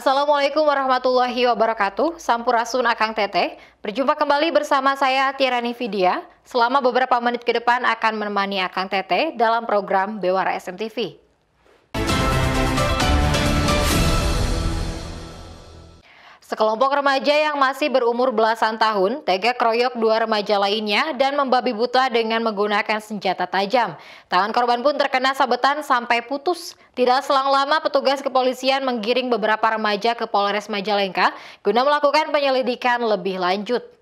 Assalamualaikum warahmatullahi wabarakatuh. Sampurasun Akang Teteh. Berjumpa kembali bersama saya Tirani Nividia Selama beberapa menit ke depan akan menemani Akang Teteh dalam program Bewara SMTV. Sekelompok remaja yang masih berumur belasan tahun tega keroyok dua remaja lainnya dan membabi buta dengan menggunakan senjata tajam. Tangan korban pun terkena sabetan sampai putus. Tidak selang lama petugas kepolisian menggiring beberapa remaja ke Polres Majalengka guna melakukan penyelidikan lebih lanjut.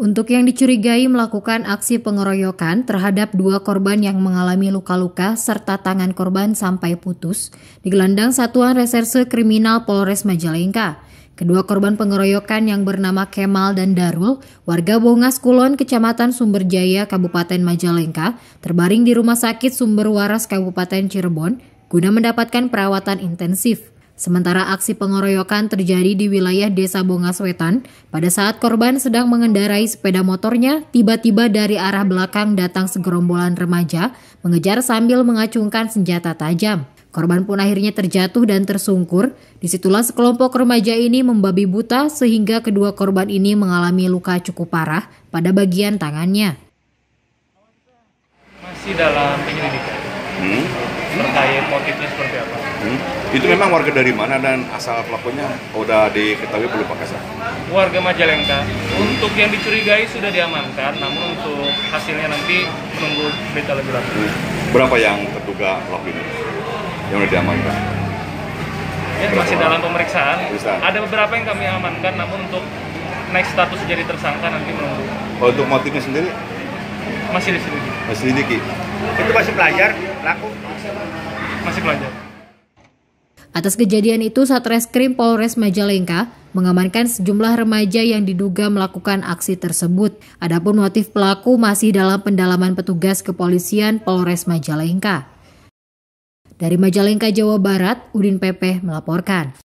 Untuk yang dicurigai melakukan aksi pengeroyokan terhadap dua korban yang mengalami luka-luka serta tangan korban sampai putus, digelandang Satuan Reserse Kriminal Polres Majalengka. Kedua korban pengeroyokan yang bernama Kemal dan Darul, warga Bongas Kulon, Kecamatan Sumberjaya, Kabupaten Majalengka, terbaring di Rumah Sakit Sumberwaras Kabupaten Cirebon guna mendapatkan perawatan intensif. Sementara aksi pengeroyokan terjadi di wilayah Desa Bongaswetan pada saat korban sedang mengendarai sepeda motornya, tiba-tiba dari arah belakang datang segerombolan remaja mengejar sambil mengacungkan senjata tajam. Korban pun akhirnya terjatuh dan tersungkur. Disitulah sekelompok remaja ini membabi buta sehingga kedua korban ini mengalami luka cukup parah pada bagian tangannya. Masih dalam penyelidikan. Hmm? Terkait motifnya seperti apa? Hmm? Itu memang warga dari mana dan asal pelakunya oh, udah diketahui belum Pak Kasar? Warga Majalengka. Untuk yang dicurigai sudah diamankan, namun untuk hasilnya nanti menunggu berita lebih lanjut. Hmm. Berapa yang terduga pelaku ini yang sudah diamankan? Ya, masih orang? dalam pemeriksaan. Bisa. Ada beberapa yang kami amankan, namun untuk naik status jadi tersangka nanti menunggu. Oh, untuk motifnya sendiri? Masih diselidiki. Masih diselidiki. Itu masih pelajar, pelaku? Masih pelajar. Atas kejadian itu, Satreskrim Polres Majalengka mengamankan sejumlah remaja yang diduga melakukan aksi tersebut. Adapun motif pelaku masih dalam pendalaman petugas kepolisian Polres Majalengka. Dari Majalengka, Jawa Barat, Udin Pepeh melaporkan.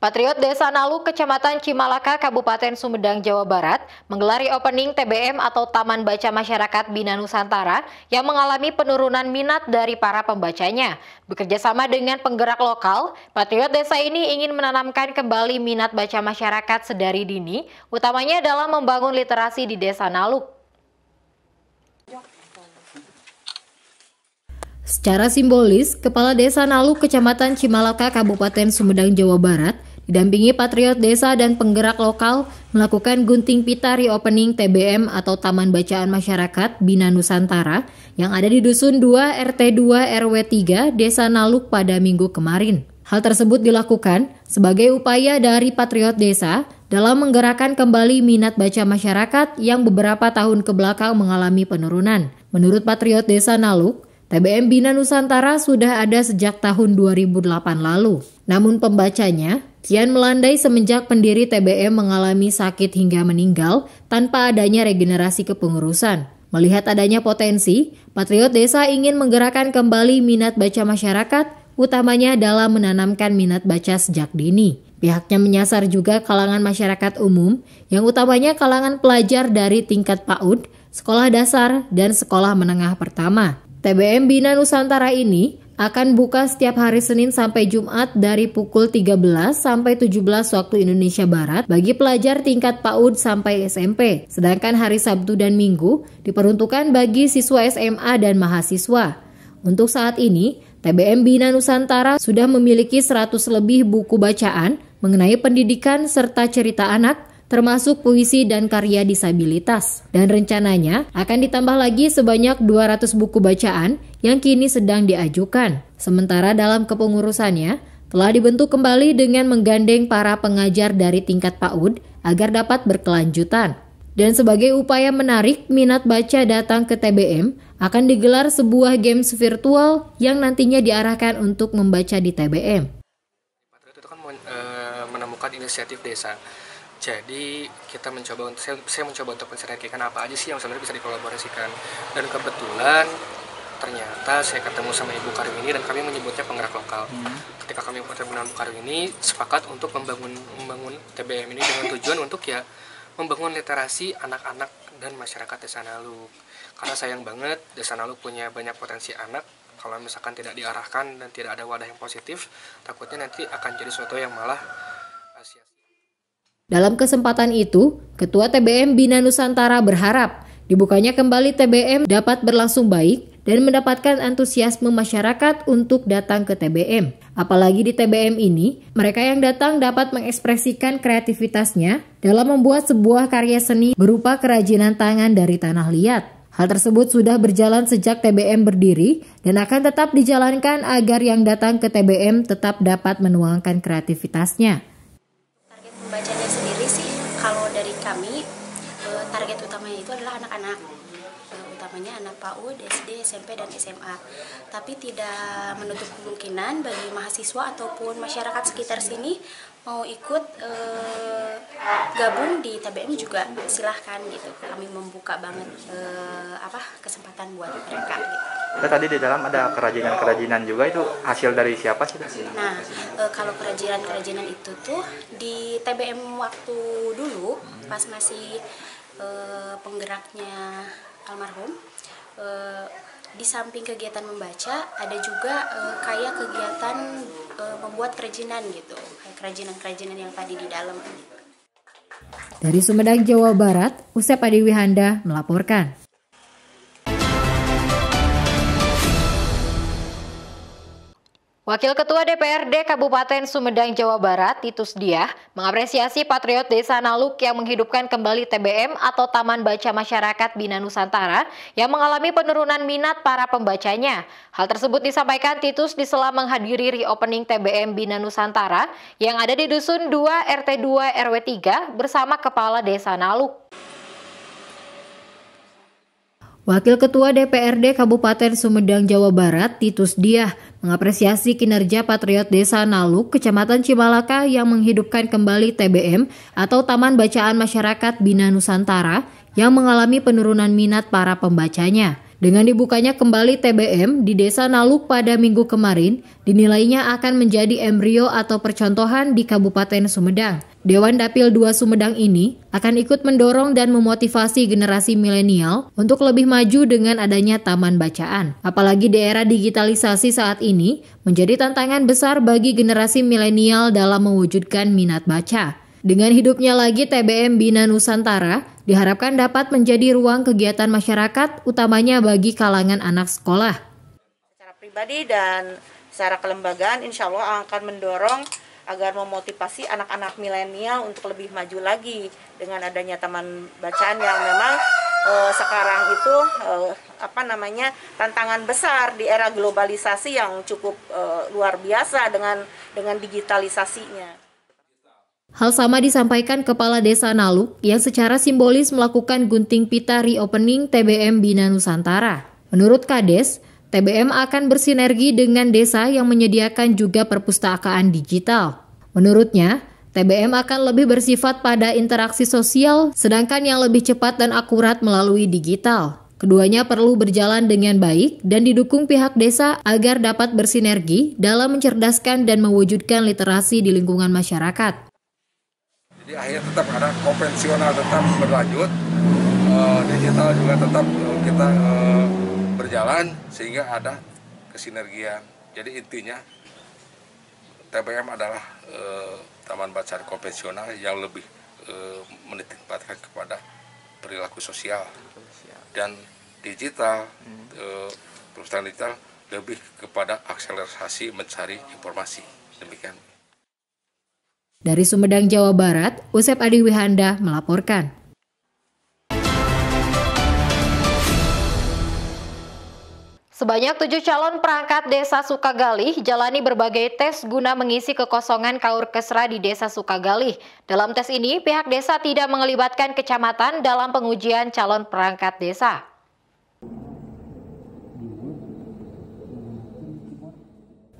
Patriot Desa Nalu, Kecamatan Cimalaka, Kabupaten Sumedang, Jawa Barat, menggelari opening TBM atau Taman Baca Masyarakat Bina Nusantara yang mengalami penurunan minat dari para pembacanya. Bekerja sama dengan penggerak lokal, Patriot Desa ini ingin menanamkan kembali minat baca masyarakat sedari dini, utamanya dalam membangun literasi di Desa Nalu. Secara simbolis, Kepala Desa Nalu Kecamatan Cimalaka Kabupaten Sumedang Jawa Barat didampingi patriot desa dan penggerak lokal melakukan gunting pita reopening TBM atau Taman Bacaan Masyarakat Bina Nusantara yang ada di Dusun 2 RT 2 RW 3 Desa Naluk pada minggu kemarin. Hal tersebut dilakukan sebagai upaya dari patriot desa dalam menggerakkan kembali minat baca masyarakat yang beberapa tahun kebelakang mengalami penurunan. Menurut patriot desa Naluk, TBM Bina Nusantara sudah ada sejak tahun 2008 lalu. Namun pembacanya Tian melandai semenjak pendiri TBM mengalami sakit hingga meninggal tanpa adanya regenerasi kepengurusan. Melihat adanya potensi, Patriot Desa ingin menggerakkan kembali minat baca masyarakat, utamanya dalam menanamkan minat baca sejak dini. Pihaknya menyasar juga kalangan masyarakat umum, yang utamanya kalangan pelajar dari tingkat PAUD, sekolah dasar, dan sekolah menengah pertama. TBM Bina Nusantara ini akan buka setiap hari Senin sampai Jumat dari pukul 13 sampai 17 waktu Indonesia Barat bagi pelajar tingkat PAUD sampai SMP. Sedangkan hari Sabtu dan Minggu diperuntukkan bagi siswa SMA dan mahasiswa. Untuk saat ini, TBM Bina Nusantara sudah memiliki 100 lebih buku bacaan mengenai pendidikan serta cerita anak termasuk puisi dan karya disabilitas. Dan rencananya akan ditambah lagi sebanyak 200 buku bacaan yang kini sedang diajukan. Sementara dalam kepengurusannya, telah dibentuk kembali dengan menggandeng para pengajar dari tingkat PAUD agar dapat berkelanjutan. Dan sebagai upaya menarik minat baca datang ke TBM, akan digelar sebuah games virtual yang nantinya diarahkan untuk membaca di TBM. Kan eh, menemukan inisiatif desa jadi kita mencoba saya, saya mencoba untuk mensinergikan apa aja sih yang sebenarnya bisa dikolaborasikan dan kebetulan ternyata saya ketemu sama Ibu Karim ini dan kami menyebutnya penggerak lokal. Hmm. Ketika kami dengan Ibu Karim ini sepakat untuk membangun membangun TBM ini dengan tujuan untuk ya membangun literasi anak-anak dan masyarakat Desa Naluk. Karena sayang banget Desa Naluk punya banyak potensi anak kalau misalkan tidak diarahkan dan tidak ada wadah yang positif, takutnya nanti akan jadi suatu yang malah dalam kesempatan itu, Ketua TBM Bina Nusantara berharap dibukanya kembali TBM dapat berlangsung baik dan mendapatkan antusiasme masyarakat untuk datang ke TBM. Apalagi di TBM ini, mereka yang datang dapat mengekspresikan kreativitasnya dalam membuat sebuah karya seni berupa kerajinan tangan dari tanah liat. Hal tersebut sudah berjalan sejak TBM berdiri dan akan tetap dijalankan agar yang datang ke TBM tetap dapat menuangkan kreativitasnya. SMP dan SMA. Tapi tidak menutup kemungkinan bagi mahasiswa ataupun masyarakat sekitar sini mau ikut eh, gabung di TBM juga silahkan gitu. Kami membuka banget eh, apa kesempatan buat mereka. Gitu. Nah, tadi di dalam ada kerajinan-kerajinan juga itu hasil dari siapa sih? Nah, e, kalau kerajinan-kerajinan itu tuh di TBM waktu dulu pas masih e, penggeraknya almarhum e, di samping kegiatan membaca ada juga uh, kayak kegiatan uh, membuat kerajinan gitu kayak kerajinan-kerajinan yang tadi di dalam dari Sumedang Jawa Barat Usep Adi Wihanda melaporkan Wakil Ketua DPRD Kabupaten Sumedang, Jawa Barat, Titus Diah, mengapresiasi Patriot Desa Naluk yang menghidupkan kembali TBM atau Taman Baca Masyarakat Bina Nusantara yang mengalami penurunan minat para pembacanya. Hal tersebut disampaikan Titus di sela menghadiri reopening TBM Bina Nusantara yang ada di Dusun 2 RT 2 RW 3 bersama Kepala Desa Naluk. Wakil Ketua DPRD Kabupaten Sumedang, Jawa Barat, Titus Diah, mengapresiasi kinerja Patriot Desa Naluk, Kecamatan Cimalaka yang menghidupkan kembali TBM atau Taman Bacaan Masyarakat Bina Nusantara yang mengalami penurunan minat para pembacanya. Dengan dibukanya kembali TBM di Desa Naluk pada minggu kemarin, dinilainya akan menjadi embrio atau percontohan di Kabupaten Sumedang. Dewan Dapil 2 Sumedang ini akan ikut mendorong dan memotivasi generasi milenial untuk lebih maju dengan adanya taman bacaan. Apalagi di era digitalisasi saat ini menjadi tantangan besar bagi generasi milenial dalam mewujudkan minat baca. Dengan hidupnya lagi TBM Bina Nusantara, diharapkan dapat menjadi ruang kegiatan masyarakat, utamanya bagi kalangan anak sekolah. Secara pribadi dan secara kelembagaan, insya Allah akan mendorong agar memotivasi anak-anak milenial untuk lebih maju lagi dengan adanya taman bacaan yang memang e, sekarang itu e, apa namanya tantangan besar di era globalisasi yang cukup e, luar biasa dengan dengan digitalisasinya. Hal sama disampaikan Kepala Desa Naluk yang secara simbolis melakukan gunting pita reopening TBM Bina Nusantara. Menurut Kades, TBM akan bersinergi dengan desa yang menyediakan juga perpustakaan digital. Menurutnya, TBM akan lebih bersifat pada interaksi sosial, sedangkan yang lebih cepat dan akurat melalui digital. Keduanya perlu berjalan dengan baik dan didukung pihak desa agar dapat bersinergi dalam mencerdaskan dan mewujudkan literasi di lingkungan masyarakat. Jadi akhirnya tetap ada konvensional tetap berlanjut, uh, digital juga tetap uh, kita uh, berjalan sehingga ada kesinergian. Jadi intinya TBM adalah taman bacaan konvensional yang lebih menitikbatkan kepada perilaku sosial dan digital hmm. perusahaan digital lebih kepada akselerasi mencari informasi demikian dari Sumedang, Jawa Barat, Usep Adi Wihanda melaporkan. Sebanyak tujuh calon perangkat desa Sukagali jalani berbagai tes guna mengisi kekosongan kaur kesra di desa Sukagali. Dalam tes ini, pihak desa tidak mengelibatkan kecamatan dalam pengujian calon perangkat desa.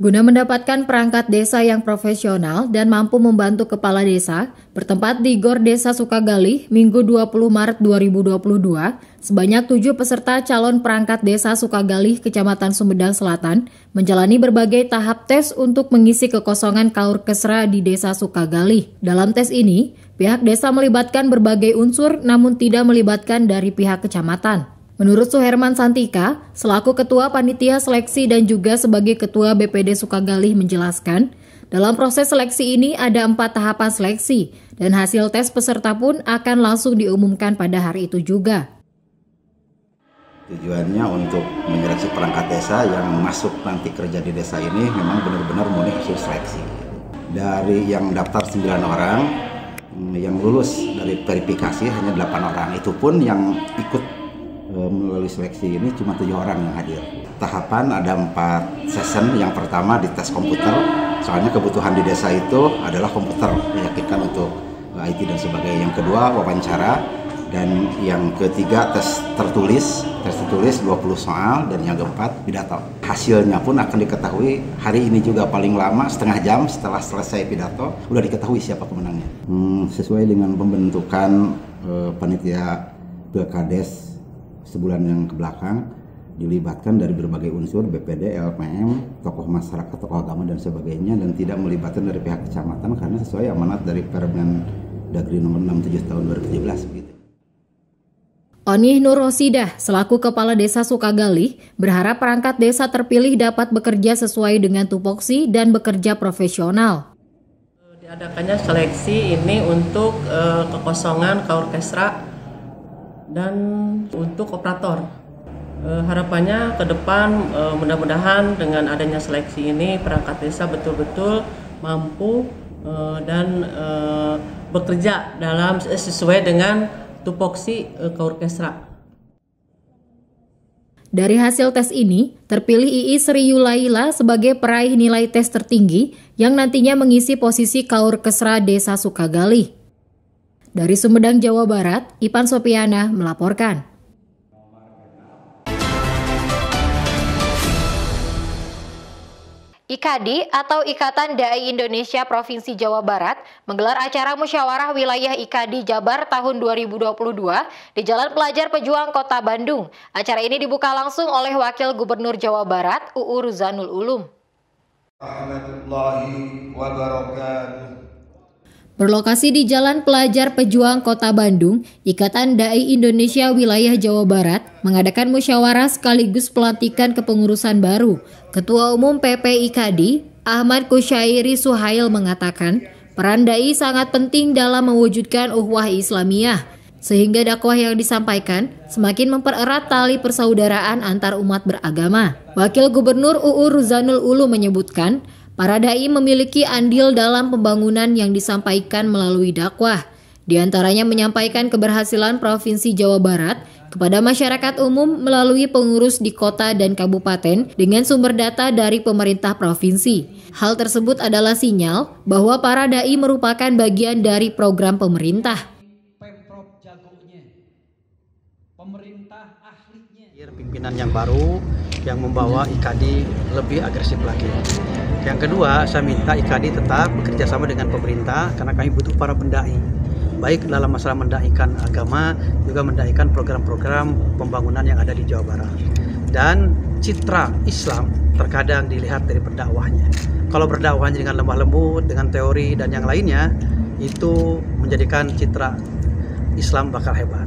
Guna mendapatkan perangkat desa yang profesional dan mampu membantu kepala desa, bertempat di Gor Desa Sukagali, Minggu 20 Maret 2022, sebanyak tujuh peserta calon perangkat desa Sukagali, Kecamatan Sumedang Selatan, menjalani berbagai tahap tes untuk mengisi kekosongan kaur kesra di Desa Sukagali. Dalam tes ini, pihak desa melibatkan berbagai unsur namun tidak melibatkan dari pihak kecamatan. Menurut Suherman Santika, selaku Ketua Panitia Seleksi dan juga sebagai Ketua BPD Sukagalih menjelaskan, dalam proses seleksi ini ada empat tahapan seleksi dan hasil tes peserta pun akan langsung diumumkan pada hari itu juga. Tujuannya untuk menyeleksi perangkat desa yang masuk nanti kerja di desa ini memang benar-benar murni hasil seleksi. Dari yang daftar 9 orang, mm, yang lulus dari verifikasi hanya 8 orang. Itu pun yang ikut melalui seleksi ini cuma tujuh orang yang hadir. Tahapan ada empat season. Yang pertama di tes komputer, soalnya kebutuhan di desa itu adalah komputer meyakinkan untuk IT dan sebagainya. Yang kedua wawancara dan yang ketiga tes tertulis, tes tertulis 20 soal dan yang keempat pidato. Hasilnya pun akan diketahui hari ini juga paling lama setengah jam setelah selesai pidato sudah diketahui siapa pemenangnya. Hmm, sesuai dengan pembentukan eh, panitia pilkades sebulan yang kebelakang dilibatkan dari berbagai unsur BPD, LPM, tokoh masyarakat, tokoh agama dan sebagainya dan tidak melibatkan dari pihak kecamatan karena sesuai amanat dari Permen Dagri nomor 67 tahun 2017 Onih Nur Rosidah, selaku Kepala Desa Sukagali, berharap perangkat desa terpilih dapat bekerja sesuai dengan tupoksi dan bekerja profesional. Diadakannya seleksi ini untuk uh, kekosongan kaorkestra dan untuk operator. Uh, harapannya ke depan uh, mudah-mudahan dengan adanya seleksi ini perangkat desa betul-betul mampu uh, dan uh, bekerja dalam sesuai dengan tupoksi uh, keorkestra. Dari hasil tes ini, terpilih II Sri Yulaila sebagai peraih nilai tes tertinggi yang nantinya mengisi posisi kaur kesra Desa Sukagali. Dari Sumedang, Jawa Barat, Ipan Sopiana melaporkan. IKADI atau Ikatan Dai Indonesia Provinsi Jawa Barat menggelar acara musyawarah wilayah IKADI Jabar tahun 2022 di Jalan Pelajar Pejuang Kota Bandung. Acara ini dibuka langsung oleh Wakil Gubernur Jawa Barat UU Ruzanul Ulum. Rahmatullahi wabarakatuh. Berlokasi di Jalan Pelajar Pejuang Kota Bandung, Ikatan Dai Indonesia Wilayah Jawa Barat mengadakan musyawarah sekaligus pelantikan kepengurusan baru. Ketua Umum PPIKD, Ahmad Kusyairi Suhail mengatakan, peran Dai sangat penting dalam mewujudkan uhwah Islamiyah sehingga dakwah yang disampaikan semakin mempererat tali persaudaraan antar umat beragama. Wakil Gubernur UU Ruzanul Ulu menyebutkan, Para dai memiliki andil dalam pembangunan yang disampaikan melalui dakwah. Di antaranya menyampaikan keberhasilan Provinsi Jawa Barat kepada masyarakat umum melalui pengurus di kota dan kabupaten dengan sumber data dari pemerintah provinsi. Hal tersebut adalah sinyal bahwa para dai merupakan bagian dari program pemerintah. Pemprov jagonya, pemerintah ahlinya. Pimpinan yang baru yang membawa IKD lebih agresif lagi. Yang kedua, saya minta IKD tetap bekerja sama dengan pemerintah karena kami butuh para pendai baik dalam masalah mendaikan agama juga mendaikan program-program pembangunan yang ada di Jawa Barat dan citra Islam terkadang dilihat dari pendakwahnya. kalau berdakwahnya dengan lemah lembut dengan teori dan yang lainnya itu menjadikan citra Islam bakal hebat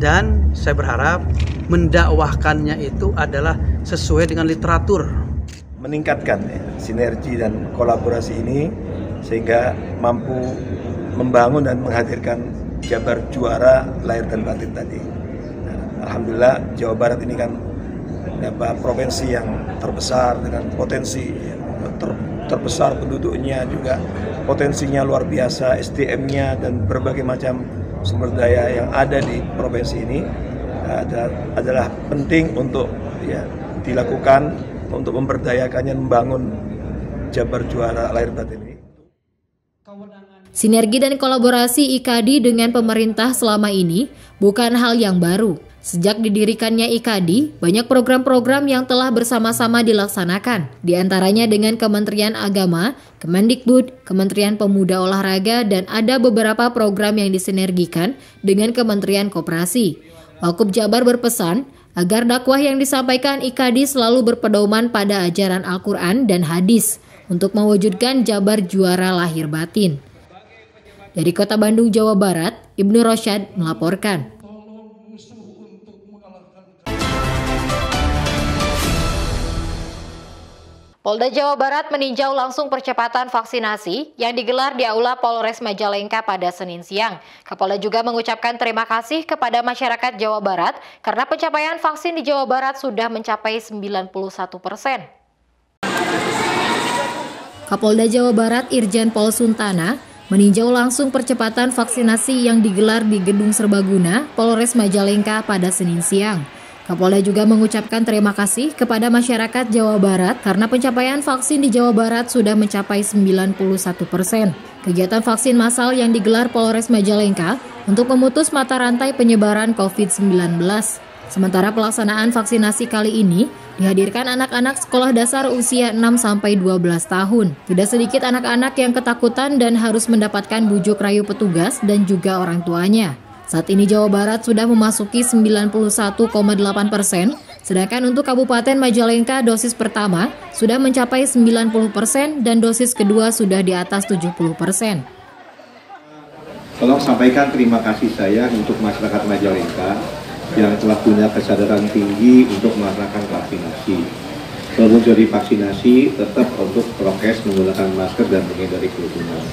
dan saya berharap mendakwahkannya itu adalah sesuai dengan literatur meningkatkan ya, sinergi dan kolaborasi ini sehingga mampu membangun dan menghadirkan Jabar juara lahir dan batin tadi. Nah, Alhamdulillah Jawa Barat ini kan apa, provinsi yang terbesar dengan potensi ya, ter, terbesar penduduknya juga potensinya luar biasa SDM-nya dan berbagai macam sumber daya yang ada di provinsi ini nah, adalah, adalah penting untuk ya dilakukan untuk memperdayakannya membangun Jabar Juara lahir batin ini. Sinergi dan kolaborasi IKD dengan pemerintah selama ini bukan hal yang baru. Sejak didirikannya IKD, banyak program-program yang telah bersama-sama dilaksanakan, di antaranya dengan Kementerian Agama, Kemendikbud, Kementerian Pemuda Olahraga, dan ada beberapa program yang disinergikan dengan Kementerian Koperasi. Wakub Jabar berpesan agar dakwah yang disampaikan Ikadi selalu berpedoman pada ajaran Al-Quran dan hadis untuk mewujudkan jabar juara lahir batin. Dari kota Bandung, Jawa Barat, Ibnu Rosyad melaporkan. Polda Jawa Barat meninjau langsung percepatan vaksinasi yang digelar di Aula Polres Majalengka pada Senin siang. Kapolda juga mengucapkan terima kasih kepada masyarakat Jawa Barat karena pencapaian vaksin di Jawa Barat sudah mencapai 91 persen. Kapolda Jawa Barat Irjen Pol Suntana meninjau langsung percepatan vaksinasi yang digelar di Gedung Serbaguna, Polres Majalengka pada Senin siang. Kapolda juga mengucapkan terima kasih kepada masyarakat Jawa Barat karena pencapaian vaksin di Jawa Barat sudah mencapai 91 persen. Kegiatan vaksin massal yang digelar Polres Majalengka untuk memutus mata rantai penyebaran COVID-19. Sementara pelaksanaan vaksinasi kali ini dihadirkan anak-anak sekolah dasar usia 6 sampai 12 tahun. Tidak sedikit anak-anak yang ketakutan dan harus mendapatkan bujuk rayu petugas dan juga orang tuanya. Saat ini Jawa Barat sudah memasuki 91,8 persen, sedangkan untuk Kabupaten Majalengka dosis pertama sudah mencapai 90 persen dan dosis kedua sudah di atas 70 persen. Tolong sampaikan terima kasih saya untuk masyarakat Majalengka yang telah punya kesadaran tinggi untuk melaksanakan vaksinasi. Sebelum jadi vaksinasi, tetap untuk prokes menggunakan masker dan menghindari kerumunan.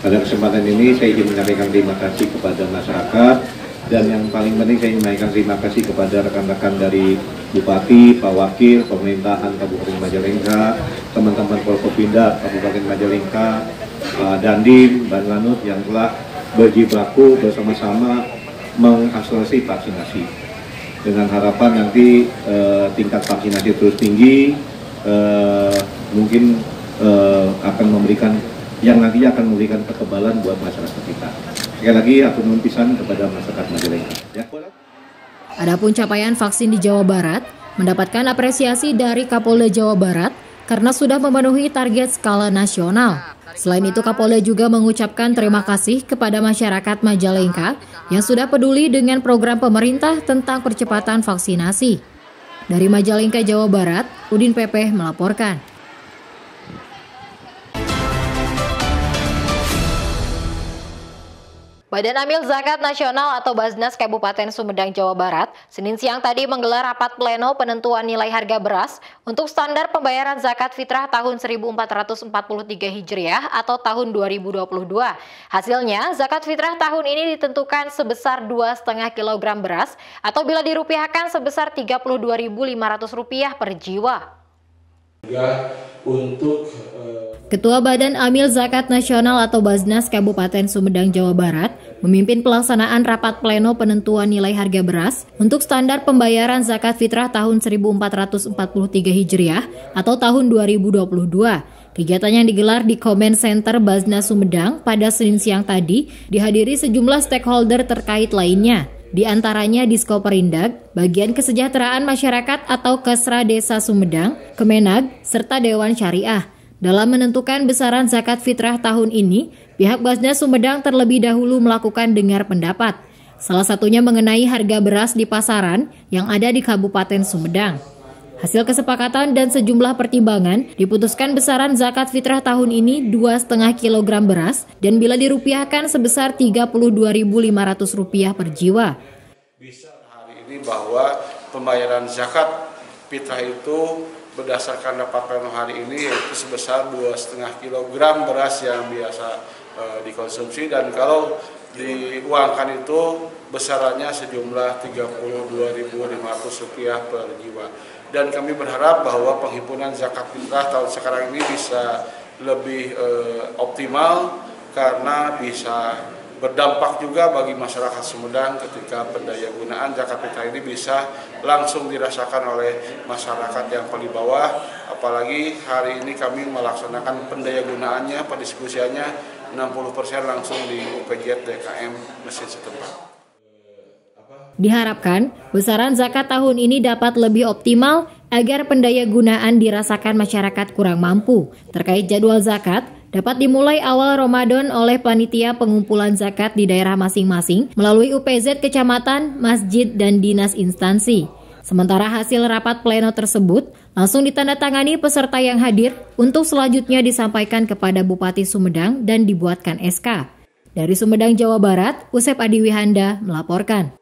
Pada kesempatan ini saya ingin menyampaikan terima kasih kepada masyarakat dan yang paling penting saya ingin menyampaikan terima kasih kepada rekan-rekan dari Bupati, Pak Wakil, Pemerintahan Kabupaten Majalengka, teman-teman Polkopinda Kabupaten Majalengka, Pak Dandim, Ban Lanut yang telah berjibaku bersama-sama mengakselerasi vaksinasi dengan harapan nanti eh, tingkat vaksinasi terus tinggi eh, mungkin eh, akan memberikan yang nantinya akan memberikan kekebalan buat masyarakat kita. Sekali lagi aku mohon kepada masyarakat Majalengka. Ya. Adapun capaian vaksin di Jawa Barat mendapatkan apresiasi dari Kapolda Jawa Barat karena sudah memenuhi target skala nasional. Selain itu Kapolda juga mengucapkan terima kasih kepada masyarakat Majalengka yang sudah peduli dengan program pemerintah tentang percepatan vaksinasi. Dari Majalengka Jawa Barat, Udin Pepeh melaporkan. Badan Amil Zakat Nasional atau Baznas Kabupaten Sumedang, Jawa Barat, Senin siang tadi menggelar rapat pleno penentuan nilai harga beras untuk standar pembayaran zakat fitrah tahun 1443 Hijriah atau tahun 2022. Hasilnya, zakat fitrah tahun ini ditentukan sebesar 2,5 kg beras atau bila dirupiahkan sebesar Rp32.500 per jiwa. Untuk eh, Ketua Badan Amil Zakat Nasional atau Baznas Kabupaten Sumedang, Jawa Barat, memimpin pelaksanaan rapat pleno penentuan nilai harga beras untuk standar pembayaran zakat fitrah tahun 1443 Hijriah atau tahun 2022. Kegiatan yang digelar di Comment Center Baznas Sumedang pada Senin siang tadi dihadiri sejumlah stakeholder terkait lainnya di antaranya Disko Perindag, Bagian Kesejahteraan Masyarakat atau Kesra Desa Sumedang, Kemenag, serta Dewan Syariah. Dalam menentukan besaran zakat fitrah tahun ini, pihak Basnas Sumedang terlebih dahulu melakukan dengar pendapat. Salah satunya mengenai harga beras di pasaran yang ada di Kabupaten Sumedang. Hasil kesepakatan dan sejumlah pertimbangan diputuskan besaran zakat fitrah tahun ini 2,5 kg beras dan bila dirupiahkan sebesar Rp32.500 per jiwa. Bisa hari ini bahwa pembayaran zakat fitrah itu berdasarkan dapat pleno hari ini yaitu sebesar 2,5 kg beras yang biasa e, dikonsumsi dan kalau diuangkan itu besarannya sejumlah rp rupiah per jiwa. Dan kami berharap bahwa penghimpunan zakat fitrah tahun sekarang ini bisa lebih e, optimal karena bisa Berdampak juga bagi masyarakat Sumedang ketika pendayagunaan Jakarta ini bisa langsung dirasakan oleh masyarakat yang paling bawah. Apalagi hari ini kami melaksanakan pendayagunaannya, pendiskusiannya 60% langsung di UPJ DKM mesin setempat. Diharapkan besaran zakat tahun ini dapat lebih optimal agar pendayagunaan dirasakan masyarakat kurang mampu. Terkait jadwal zakat, dapat dimulai awal Ramadan oleh panitia pengumpulan zakat di daerah masing-masing melalui UPZ kecamatan, masjid, dan dinas instansi. Sementara hasil rapat pleno tersebut langsung ditandatangani peserta yang hadir untuk selanjutnya disampaikan kepada Bupati Sumedang dan dibuatkan SK. Dari Sumedang, Jawa Barat, Usep Adiwihanda melaporkan.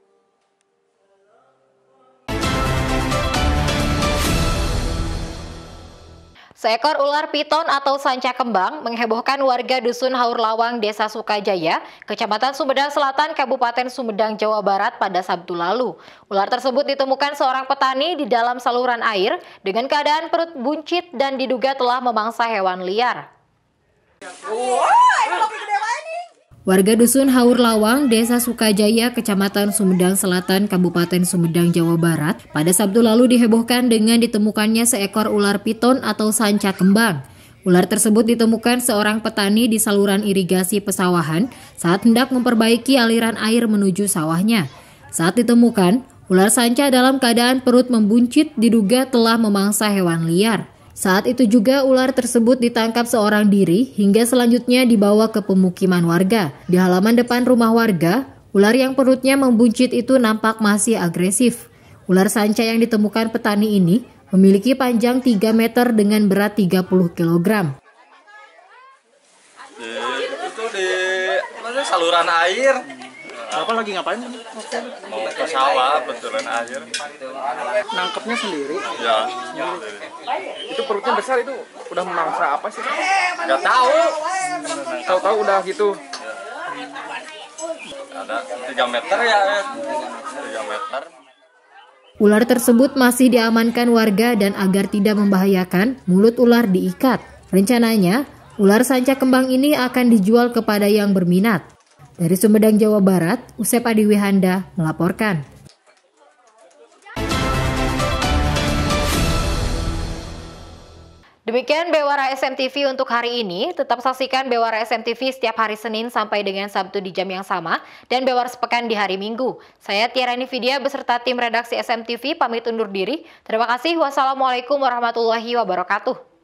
Seekor ular piton atau sanca kembang menghebohkan warga Dusun Lawang, Desa Sukajaya, Kecamatan Sumedang Selatan, Kabupaten Sumedang, Jawa Barat pada Sabtu lalu. Ular tersebut ditemukan seorang petani di dalam saluran air dengan keadaan perut buncit dan diduga telah memangsa hewan liar. Wow, Warga Dusun Haur Lawang, Desa Sukajaya, Kecamatan Sumedang Selatan, Kabupaten Sumedang, Jawa Barat, pada Sabtu lalu dihebohkan dengan ditemukannya seekor ular piton atau sanca kembang. Ular tersebut ditemukan seorang petani di saluran irigasi pesawahan saat hendak memperbaiki aliran air menuju sawahnya. Saat ditemukan, ular sanca dalam keadaan perut membuncit diduga telah memangsa hewan liar. Saat itu juga ular tersebut ditangkap seorang diri hingga selanjutnya dibawa ke pemukiman warga. Di halaman depan rumah warga, ular yang perutnya membuncit itu nampak masih agresif. Ular sanca yang ditemukan petani ini memiliki panjang 3 meter dengan berat 30 kg. Di, itu di saluran air Bapak lagi ngapain? Mau ke sawah, betulan air. Nangkepnya sendiri? Ya. Sendiri. Itu perutnya besar itu udah memangsa apa sih? Gak tahu. Tahu-tahu udah gitu. Ada 3 meter ya. 3 meter. Ular tersebut masih diamankan warga dan agar tidak membahayakan, mulut ular diikat. Rencananya, ular sanca kembang ini akan dijual kepada yang berminat. Dari Sumedang, Jawa Barat, Usep Adi Wihanda melaporkan. Demikian Bewara SMTV untuk hari ini. Tetap saksikan Bewara SMTV setiap hari Senin sampai dengan Sabtu di jam yang sama dan Bewara sepekan di hari Minggu. Saya Tiara Nividia beserta tim redaksi SMTV pamit undur diri. Terima kasih. Wassalamualaikum warahmatullahi wabarakatuh.